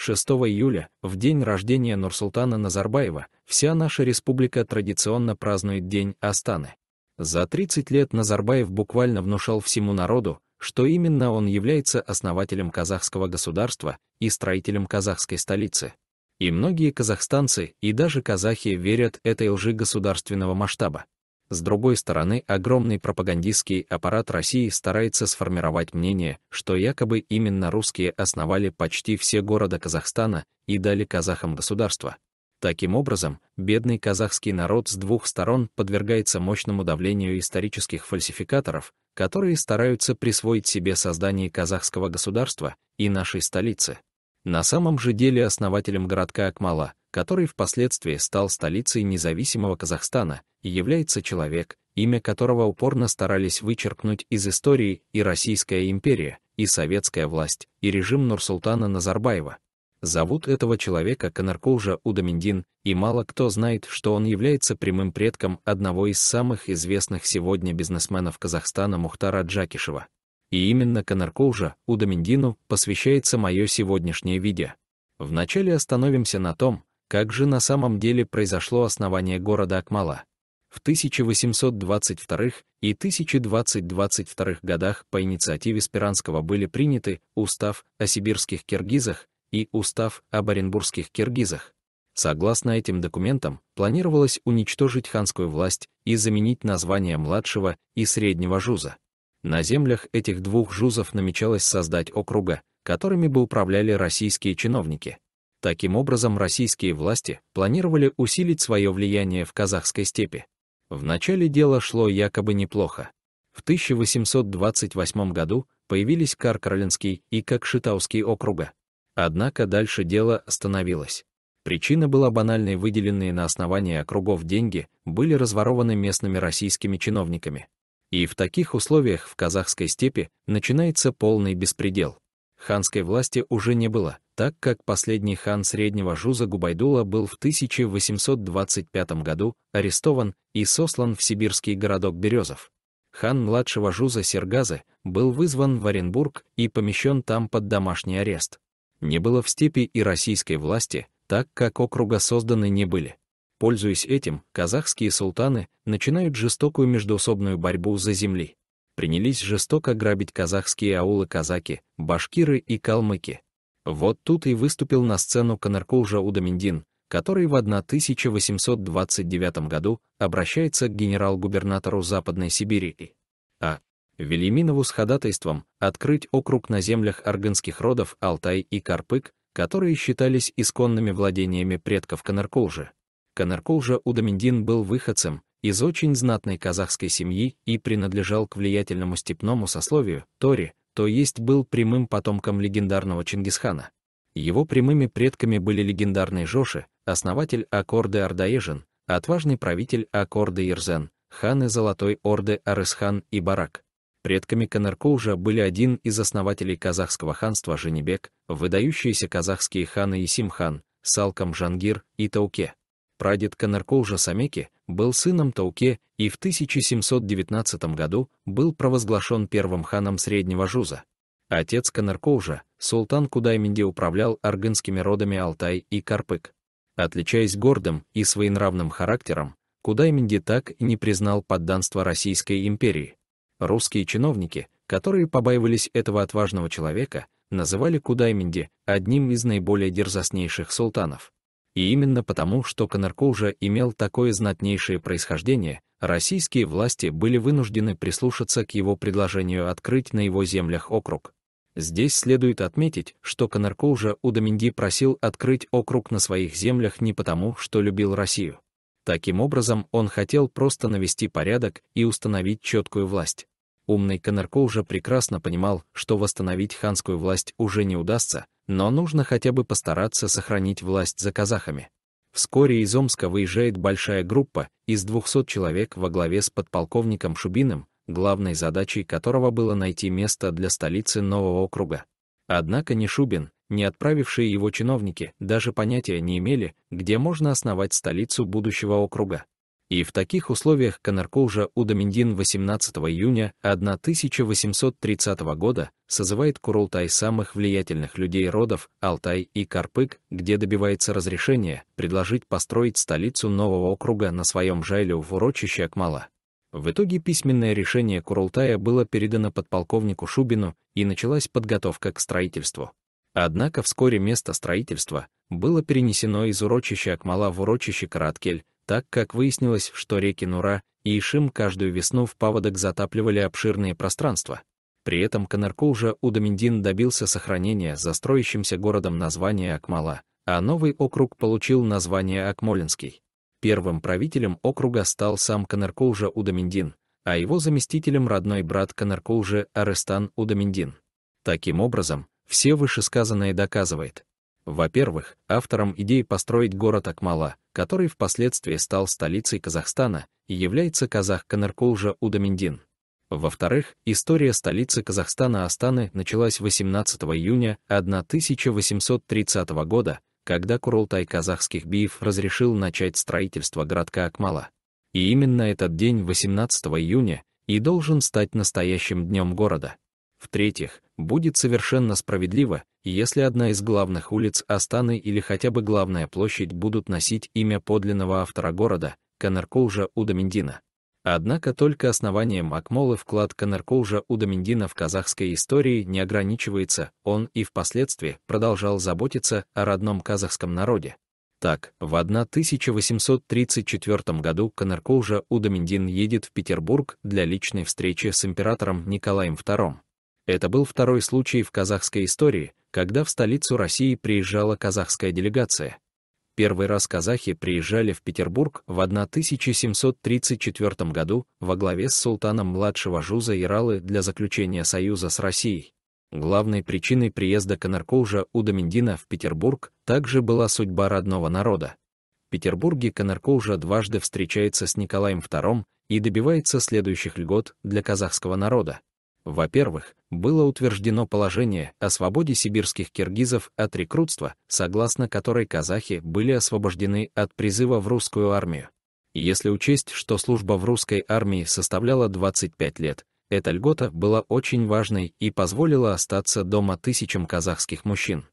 6 июля, в день рождения Нурсултана Назарбаева, вся наша республика традиционно празднует День Астаны. За 30 лет Назарбаев буквально внушал всему народу, что именно он является основателем казахского государства и строителем казахской столицы. И многие казахстанцы, и даже казахи верят этой лжи государственного масштаба. С другой стороны, огромный пропагандистский аппарат России старается сформировать мнение, что якобы именно русские основали почти все города Казахстана и дали казахам государство. Таким образом, бедный казахский народ с двух сторон подвергается мощному давлению исторических фальсификаторов, которые стараются присвоить себе создание казахского государства и нашей столицы. На самом же деле основателем городка Акмала – который впоследствии стал столицей независимого Казахстана, и является человек, имя которого упорно старались вычеркнуть из истории и Российская империя, и советская власть, и режим Нурсултана Назарбаева. Зовут этого человека Канаркулжа Удаминдин, и мало кто знает, что он является прямым предком одного из самых известных сегодня бизнесменов Казахстана Мухтара Джакишева. И именно Канаркулжа Удаминдину посвящается мое сегодняшнее видео. Вначале остановимся на том, как же на самом деле произошло основание города Акмала? В 1822 и 1020 годах по инициативе Спиранского были приняты Устав о сибирских киргизах и Устав об оренбургских киргизах. Согласно этим документам, планировалось уничтожить ханскую власть и заменить название младшего и среднего жуза. На землях этих двух жузов намечалось создать округа, которыми бы управляли российские чиновники. Таким образом, российские власти планировали усилить свое влияние в казахской степи. Вначале дело шло якобы неплохо. В 1828 году появились Каркаролинский и Кокшетауский округа. Однако дальше дело остановилось. Причина была банальной, выделенные на основании округов деньги были разворованы местными российскими чиновниками. И в таких условиях в казахской степи начинается полный беспредел ханской власти уже не было, так как последний хан Среднего Жуза Губайдула был в 1825 году арестован и сослан в сибирский городок Березов. Хан младшего Жуза Сергазы был вызван в Оренбург и помещен там под домашний арест. Не было в степи и российской власти, так как округа созданы не были. Пользуясь этим, казахские султаны начинают жестокую междоусобную борьбу за земли принялись жестоко грабить казахские аулы казаки, башкиры и калмыки. Вот тут и выступил на сцену Канаркулжа Удаминдин, который в 1829 году обращается к генерал-губернатору Западной Сибири А. Велиминову с ходатайством открыть округ на землях арганских родов Алтай и Карпык, которые считались исконными владениями предков канаркулжа Канаркулжа Удаминдин был выходцем из очень знатной казахской семьи и принадлежал к влиятельному степному сословию, Тори, то есть был прямым потомком легендарного Чингисхана. Его прямыми предками были легендарный Жоши, основатель Аккорды Ардаежин, отважный правитель Аккорды Ирзен, ханы Золотой Орды Арысхан и Барак. Предками Канаркоужа были один из основателей казахского ханства Женебек, выдающиеся казахские ханы Исимхан, Салкам Жангир и Тауке. Прадед Канаркоужа Самеки, был сыном Тауке и в 1719 году был провозглашен первым ханом Среднего Жуза. Отец Канаркоужа, султан Кудайминди управлял аргынскими родами Алтай и Карпык. Отличаясь гордым и своенравным характером, Кудайминди так и не признал подданство Российской империи. Русские чиновники, которые побаивались этого отважного человека, называли Кудайминди одним из наиболее дерзостнейших султанов. И именно потому, что Коноркоужа имел такое знатнейшее происхождение, российские власти были вынуждены прислушаться к его предложению открыть на его землях округ. Здесь следует отметить, что Коноркоужа у Доминди просил открыть округ на своих землях не потому, что любил Россию. Таким образом, он хотел просто навести порядок и установить четкую власть. Умный Конорко уже прекрасно понимал, что восстановить ханскую власть уже не удастся, но нужно хотя бы постараться сохранить власть за казахами. Вскоре из Омска выезжает большая группа из 200 человек во главе с подполковником Шубиным, главной задачей которого было найти место для столицы нового округа. Однако ни Шубин, ни отправившие его чиновники даже понятия не имели, где можно основать столицу будущего округа и в таких условиях Канаркоужа Удаминдин 18 июня 1830 года созывает Курултай самых влиятельных людей родов Алтай и Карпык, где добивается разрешения предложить построить столицу нового округа на своем жайле в урочище Акмала. В итоге письменное решение Курултая было передано подполковнику Шубину и началась подготовка к строительству. Однако вскоре место строительства было перенесено из урочища Акмала в урочище Караткель, так как выяснилось, что реки Нура и Ишим каждую весну в паводок затапливали обширные пространства. При этом Канаркулжа Удаминдин добился сохранения застроящимся городом названия Акмала, а новый округ получил название Акмолинский. Первым правителем округа стал сам Канаркулжа Удаминдин, а его заместителем родной брат Канаркулжи Арестан Удаминдин. Таким образом, все вышесказанное доказывает. Во-первых, автором идеи построить город Акмала который впоследствии стал столицей Казахстана и является казах Канаркулжа Удаминдин. Во-вторых, история столицы Казахстана Астаны началась 18 июня 1830 года, когда Курултай казахских биев разрешил начать строительство городка Акмала. И именно этот день, 18 июня, и должен стать настоящим днем города. В-третьих, будет совершенно справедливо, если одна из главных улиц Астаны или хотя бы главная площадь будут носить имя подлинного автора города, Канеркулжа Удаминдина. Однако только основанием Акмолы вклад Канеркулжа Удаминдина в казахской истории не ограничивается, он и впоследствии продолжал заботиться о родном казахском народе. Так, в 1834 году Канеркулжа Удаминдин едет в Петербург для личной встречи с императором Николаем II. Это был второй случай в казахской истории, когда в столицу России приезжала казахская делегация. Первый раз казахи приезжали в Петербург в 1734 году во главе с султаном младшего Жуза Иралы для заключения союза с Россией. Главной причиной приезда Канаркоужа Удаминдина в Петербург также была судьба родного народа. В Петербурге Канаркоужа дважды встречается с Николаем II и добивается следующих льгот для казахского народа. Во-первых, было утверждено положение о свободе сибирских киргизов от рекрутства, согласно которой казахи были освобождены от призыва в русскую армию. Если учесть, что служба в русской армии составляла 25 лет, эта льгота была очень важной и позволила остаться дома тысячам казахских мужчин.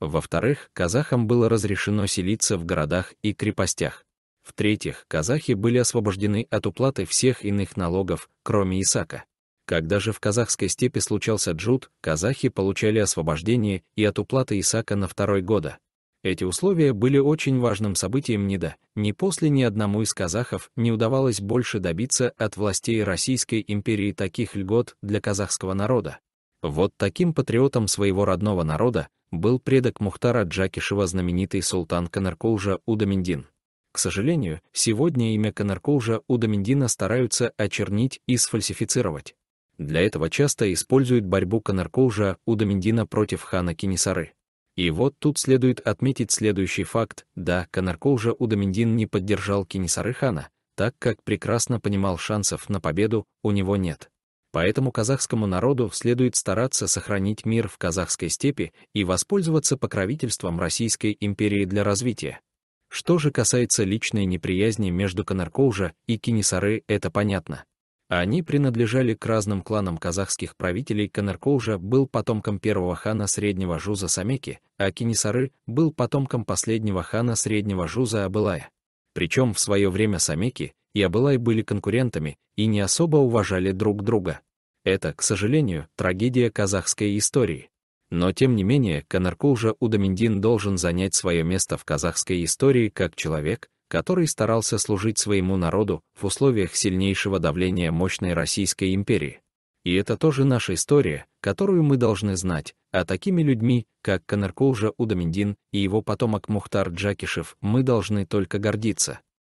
Во-вторых, казахам было разрешено селиться в городах и крепостях. В-третьих, казахи были освобождены от уплаты всех иных налогов, кроме Исака. Когда же в казахской степи случался джут, казахи получали освобождение и от уплаты Исака на второй года. Эти условия были очень важным событием ни до, ни после ни одному из казахов не удавалось больше добиться от властей Российской империи таких льгот для казахского народа. Вот таким патриотом своего родного народа был предок Мухтара Джакишева знаменитый султан Канаркулжа Удаминдин. К сожалению, сегодня имя Канаркулжа Удаминдина стараются очернить и сфальсифицировать. Для этого часто используют борьбу Канаркоужа у Доминдина против хана Кинисары. И вот тут следует отметить следующий факт. Да, Канаркоужа у Доминдин не поддержал Кинисары хана, так как прекрасно понимал шансов на победу у него нет. Поэтому казахскому народу следует стараться сохранить мир в казахской степи и воспользоваться покровительством Российской империи для развития. Что же касается личной неприязни между Канаркоужа и Кинисары, это понятно. Они принадлежали к разным кланам казахских правителей. Канеркоужа был потомком первого хана Среднего Жуза Самеки, а Кинисары был потомком последнего хана Среднего Жуза Абылая. Причем в свое время Самеки и Абылай были конкурентами и не особо уважали друг друга. Это, к сожалению, трагедия казахской истории. Но тем не менее, Канеркоужа Удаминдин должен занять свое место в казахской истории как человек, который старался служить своему народу в условиях сильнейшего давления мощной Российской империи. И это тоже наша история, которую мы должны знать, а такими людьми, как Канаркулжа Удаминдин и его потомок Мухтар Джакишев, мы должны только гордиться.